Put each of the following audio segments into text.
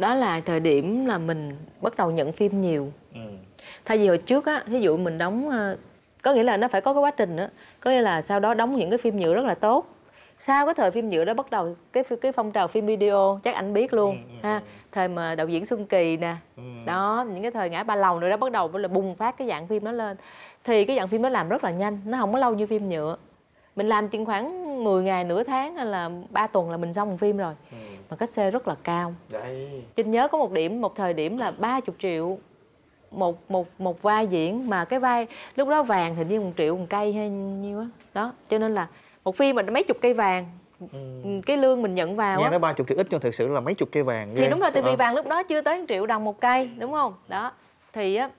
đó là thời điểm là mình bắt đầu nhận phim nhiều ừ. thay vì hồi trước á thí dụ mình đóng ờ, có nghĩa là nó phải có cái quá trình đó có nghĩa là sau đó đóng những cái phim nhựa rất là tốt sau cái thời phim nhựa đó bắt đầu cái cái phong trào phim video chắc anh biết luôn ừ, ừ, ha ừ. thời mà đạo diễn xuân kỳ nè ừ. đó những cái thời ngã ba lòng rồi đó bắt đầu là bùng phát cái dạng phim đó lên thì cái dạng phim đó làm rất là nhanh nó không có lâu như phim nhựa mình làm chừng khoảng 10 ngày nửa tháng hay là 3 tuần là mình xong một phim rồi ừ mà cách xe rất là cao Đấy. trinh nhớ có một điểm một thời điểm là 30 triệu một một một vai diễn mà cái vai lúc đó vàng hình như một triệu một cây hay nhiêu á đó. đó cho nên là một phim mà mấy chục cây vàng ừ. cái lương mình nhận vào nghe nó ba chục triệu ít cho thực sự là mấy chục cây vàng thì ghê. đúng rồi tại vì ờ. vàng lúc đó chưa tới triệu đồng một cây đúng không đó thì á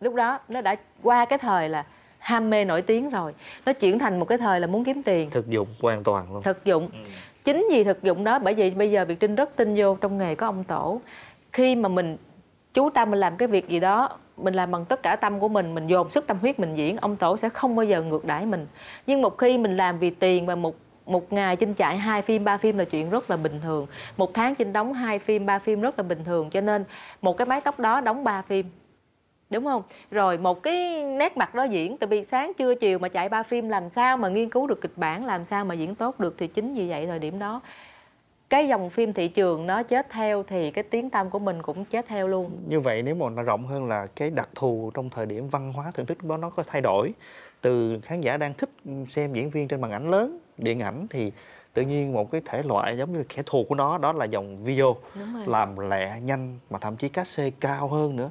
lúc đó nó đã qua cái thời là ham mê nổi tiếng rồi nó chuyển thành một cái thời là muốn kiếm tiền thực dụng hoàn toàn luôn thực dụng ừ chính vì thực dụng đó bởi vì bây giờ Việt Trinh rất tin vô trong nghề có ông tổ khi mà mình chú tâm mình làm cái việc gì đó mình làm bằng tất cả tâm của mình mình dồn sức tâm huyết mình diễn ông tổ sẽ không bao giờ ngược đãi mình nhưng một khi mình làm vì tiền và một một ngày chinh chạy hai phim ba phim là chuyện rất là bình thường một tháng chinh đóng hai phim ba phim rất là bình thường cho nên một cái mái tóc đó đóng ba phim đúng không rồi một cái nét mặt đó diễn từ vì sáng trưa chiều mà chạy ba phim làm sao mà nghiên cứu được kịch bản làm sao mà diễn tốt được thì chính vì vậy thời điểm đó cái dòng phim thị trường nó chết theo thì cái tiếng tăm của mình cũng chết theo luôn như vậy nếu mà nó rộng hơn là cái đặc thù trong thời điểm văn hóa thưởng thức đó nó có thay đổi từ khán giả đang thích xem diễn viên trên màn ảnh lớn điện ảnh thì tự nhiên một cái thể loại giống như kẻ thù của nó đó là dòng video làm lẹ nhanh mà thậm chí cát xê cao hơn nữa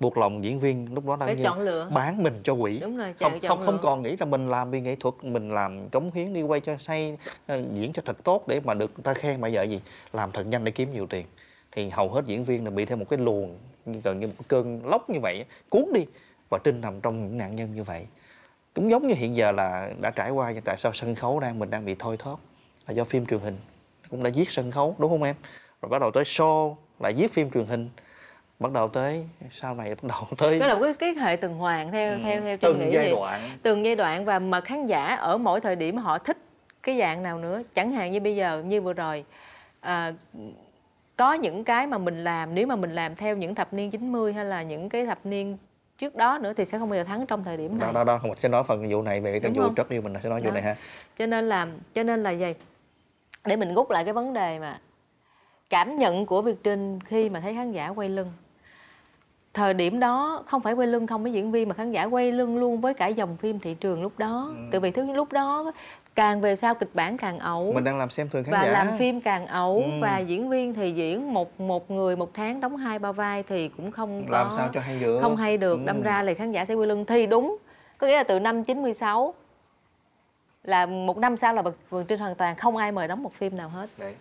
buộc lòng diễn viên lúc đó đang chọn bán mình cho quỷ đúng rồi, chọn, không chọn không, không còn nghĩ là mình làm vì nghệ thuật mình làm cống hiến đi quay cho say ờ, diễn cho thật tốt để mà được người ta khen mà giờ gì làm thật nhanh để kiếm nhiều tiền thì hầu hết diễn viên là bị theo một cái luồng gần như một cơn lốc như vậy cuốn đi và trinh nằm trong những nạn nhân như vậy cũng giống như hiện giờ là đã trải qua tại sao sân khấu đang mình đang bị thôi thóp là do phim truyền hình cũng đã giết sân khấu đúng không em rồi bắt đầu tới show lại giết phim truyền hình bắt đầu tới sau này bắt đầu tới cái là cái cái hệ tuần hoàn theo ừ. theo theo từng giai gì? đoạn từng giai đoạn và mà khán giả ở mỗi thời điểm họ thích cái dạng nào nữa chẳng hạn như bây giờ như vừa rồi à, có những cái mà mình làm nếu mà mình làm theo những thập niên 90 hay là những cái thập niên trước đó nữa thì sẽ không bao giờ thắng trong thời điểm này. Đó đó đó, sẽ nói phần vụ này về cái vụ trước đi mình sẽ nói vụ này ha. Cho nên là cho nên là vậy. Để mình rút lại cái vấn đề mà cảm nhận của Việt Trinh khi mà thấy khán giả quay lưng thời điểm đó không phải quay lưng không với diễn viên mà khán giả quay lưng luôn với cả dòng phim thị trường lúc đó ừ. từ vì thứ lúc đó càng về sau kịch bản càng ẩu mình đang làm xem thường khán và giả và làm phim càng ẩu ừ. và diễn viên thì diễn một một người một tháng đóng hai ba vai thì cũng không có, làm sao cho hay được không hay được ừ. đâm ra là khán giả sẽ quay lưng thi đúng có nghĩa là từ năm 96 là một năm sau là vườn trên hoàn toàn không ai mời đóng một phim nào hết Đấy.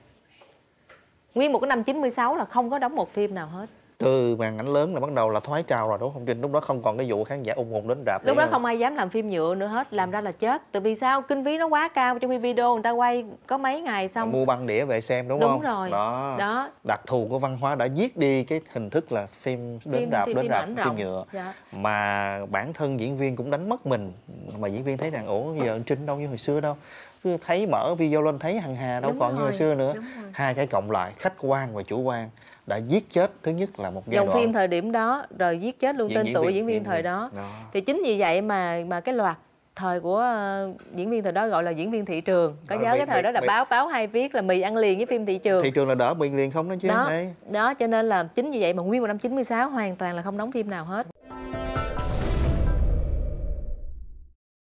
nguyên một cái năm 96 là không có đóng một phim nào hết từ màn ảnh lớn là bắt đầu là thoái trào rồi đúng không trinh lúc đó không còn cái vụ khán giả ủng hộ đến rạp lúc đó không ai dám làm phim nhựa nữa hết làm ra là chết tại vì sao kinh phí nó quá cao trong khi video người ta quay có mấy ngày xong mua băng đĩa về xem đúng, đúng không đúng rồi đó. đó đặc thù của văn hóa đã giết đi cái hình thức là phim đến phim, rạp phim, đến phim rạp phim rộng. nhựa dạ. mà bản thân diễn viên cũng đánh mất mình mà diễn viên thấy rằng ủa giờ trinh đâu như hồi xưa đâu cứ thấy mở video lên thấy hằng hà đâu đúng còn rồi, như hồi xưa nữa hai cái cộng lại khách quan và chủ quan đã giết chết thứ nhất là một giai dòng phim thời điểm đó rồi giết chết luôn tên diễn tuổi diễn viên thời đó. đó thì chính vì vậy mà mà cái loạt thời của ờ, diễn viên thời đó gọi là diễn viên thị trường có nhớ cái thời đó là mì. báo báo hay viết là mì ăn liền với phim thị trường thị trường là đỡ mì liền không đó chứ đó, đây. đó cho nên là chính vì vậy mà nguyên một năm 96 hoàn toàn là không đóng phim nào hết